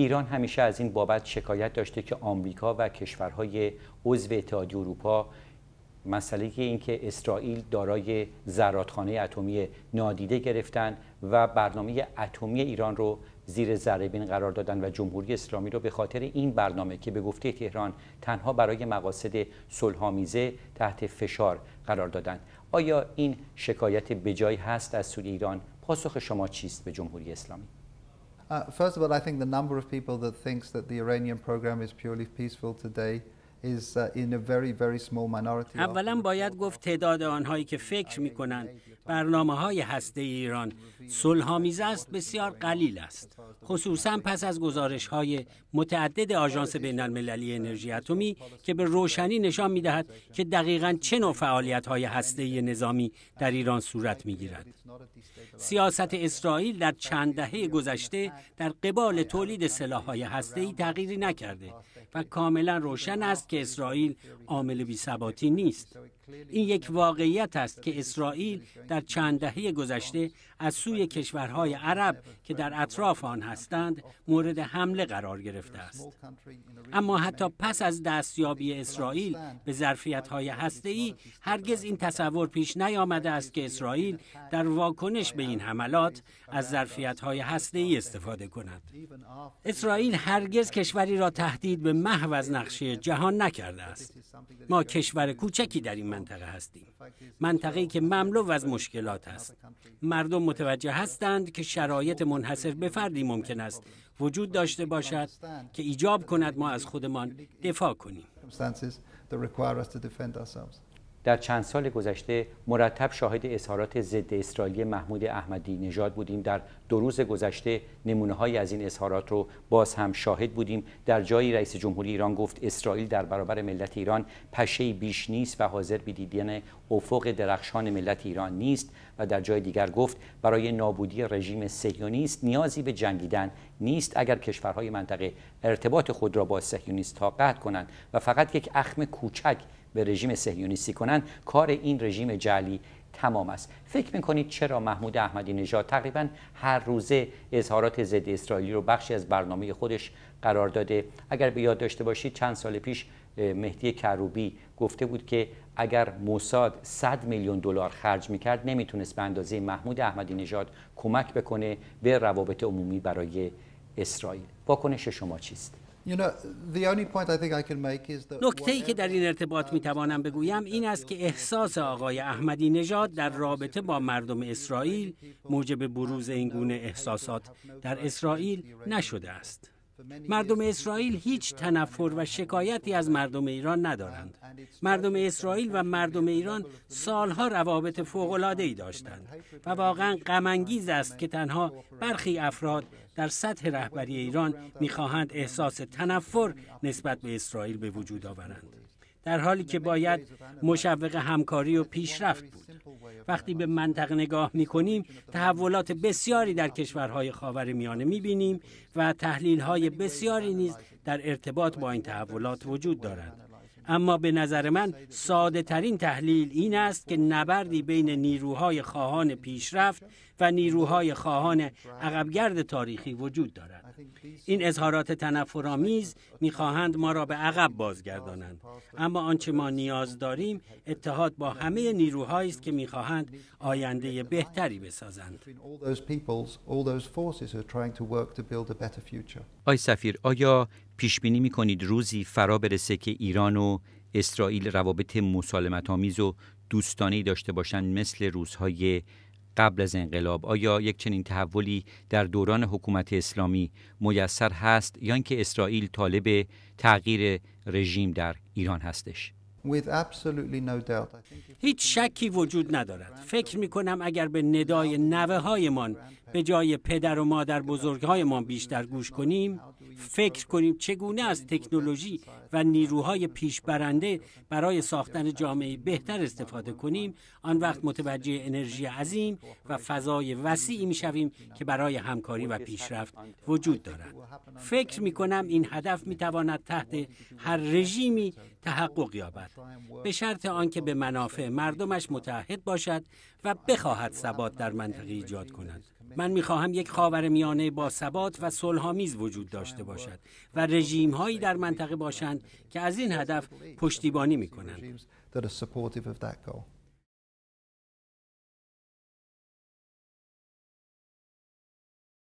ایران همیشه از این بابت شکایت داشته که آمریکا و کشورهای عضو اتحادیه اروپا مسئله اینکه اسرائیل دارای زرادخانه اتمی نادیده گرفتن و برنامه اتمی ایران رو زیر ذره بین قرار دادن و جمهوری اسلامی رو به خاطر این برنامه که به گفته تهران تنها برای مقاصد صلحآمیزه تحت فشار قرار دادن آیا این شکایت جای هست از سوی ایران پاسخ شما چیست به جمهوری اسلامی Uh, first of all, I think the number of people that thinks that the Iranian program is purely peaceful today Uh, اولا باید گفت تعداد آنهایی که فکر می کنند برنامه های هسته ایران سلحامیز است بسیار قلیل است خصوصا پس از گزارش های متعدد آژانس بین المللی انرژی اتمی که به روشنی نشان می دهد که دقیقا چه نوع فعالیت های هسته نظامی در ایران صورت می گیرد سیاست اسرائیل در چند دهه گذشته در قبال تولید سلاح های هسته ای تغییری نکرده و کاملا روشن است که اسرائیل عامل بیثباتی نیست این یک واقعیت است که اسرائیل در چند دهه گذشته از سوی کشورهای عرب که در اطراف آن هستند مورد حمله قرار گرفته است اما حتی پس از دستیابی اسرائیل به ظرفیت‌های هسته‌ای هرگز این تصور پیش نیامده است که اسرائیل در واکنش به این حملات از ظرفیت‌های هسته‌ای استفاده کند اسرائیل هرگز کشوری را تهدید به محو از نقشه جهان نکرده است ما کشور کوچکی در این منطقه هستیم منطقه‌ای که مملو از مشکلات است مردم متوجه هستند که شرایط منحصر به فردی ممکن است وجود داشته باشد که ایجاب کند ما از خودمان دفاع کنیم در چند سال گذشته مرتب شاهد اظهارات ضد اسرائیلی محمود احمدی نژاد بودیم در دو روز گذشته نمونه های از این اظهارات رو باز هم شاهد بودیم در جایی رئیس جمهوری ایران گفت اسرائیل در برابر ملت ایران پشه بیش نیست و حاضر به دیدن افق درخشان ملت ایران نیست و در جای دیگر گفت برای نابودی رژیم صهیونیست نیازی به جنگیدن نیست اگر کشورهای منطقه ارتباط خود را با صهیونیست ها قطع کنند و فقط یک اخم کوچک به رژیم سهیونیستی کنند کار این رژیم جعلی تمام است فکر میکنید چرا محمود احمدی نژاد تقریبا هر روزه اظهارات ضد اسرائیلی رو بخشی از برنامه خودش قرار داده اگر به یاد داشته باشید چند سال پیش مهدی کروبی گفته بود که اگر موساد 100 میلیون دلار خرج میکرد نمیتونست به اندازه محمود احمدی نژاد کمک بکنه به روابط عمومی برای اسرائیل واکنش شما چیست نکته ای که در این ارتباط می توانم بگویم این است که احساس آقای احمدی نژاد در رابطه با مردم اسرائیل موجب بروز این احساسات در اسرائیل نشده است. مردم اسرائیل هیچ تنفر و شکایتی از مردم ایران ندارند. مردم اسرائیل و مردم ایران سالها روابط ای داشتند و واقعا غمانگیز است که تنها برخی افراد در سطح رهبری ایران میخواهند احساس تنفر نسبت به اسرائیل به وجود آورند. در حالی که باید مشوق همکاری و پیشرفت بود وقتی به منطقه نگاه می کنیم تحولات بسیاری در کشورهای خاور میانه می بینیم و تحلیل های بسیاری نیز در ارتباط با این تحولات وجود دارد اما به نظر من ساده ترین تحلیل این است که نبردی بین نیروهای خواهان پیشرفت و نیروهای خواهان عقبگرد تاریخی وجود دارد. این اظهارات تنفرآمیز میخواهند ما را به عقب بازگردانند اما آنچه ما نیاز داریم اتحاد با همه نیروهایی است که میخواهند آینده بهتری بسازند آی سفیر آیا پیش بینی میکنید روزی فرا برسه که ایران و اسرائیل روابط مسالمت آمیز و دوستانه داشته باشند مثل روزهای قبل از انقلاب آیا یک چنین تحولی در دوران حکومت اسلامی میسر هست یا اینکه اسرائیل طالب تغییر رژیم در ایران هستش هیچ شکی وجود ندارد فکر می کنم اگر به ندای نوه هایمان به جای پدر و مادر بزرگ هایمان بیشتر گوش کنیم فکر کنیم چگونه از تکنولوژی و نیروهای پیشبرنده برای ساختن جامعه بهتر استفاده کنیم آن وقت متوجه انرژی عظیم و فضای وسیعی میشویم که برای همکاری و پیشرفت وجود دارد فکر می کنم این هدف می تواند تحت هر رژیمی تحقق یابد به شرط آنکه به منافع مردمش متحد باشد و بخواهد ثبات در منطقه ایجاد کند من میخواهم یک خاور میانه با ثبات و صلحآمیز وجود داشته باشد و رژیم هایی در منطقه باشند که از این هدف پشتیبانی می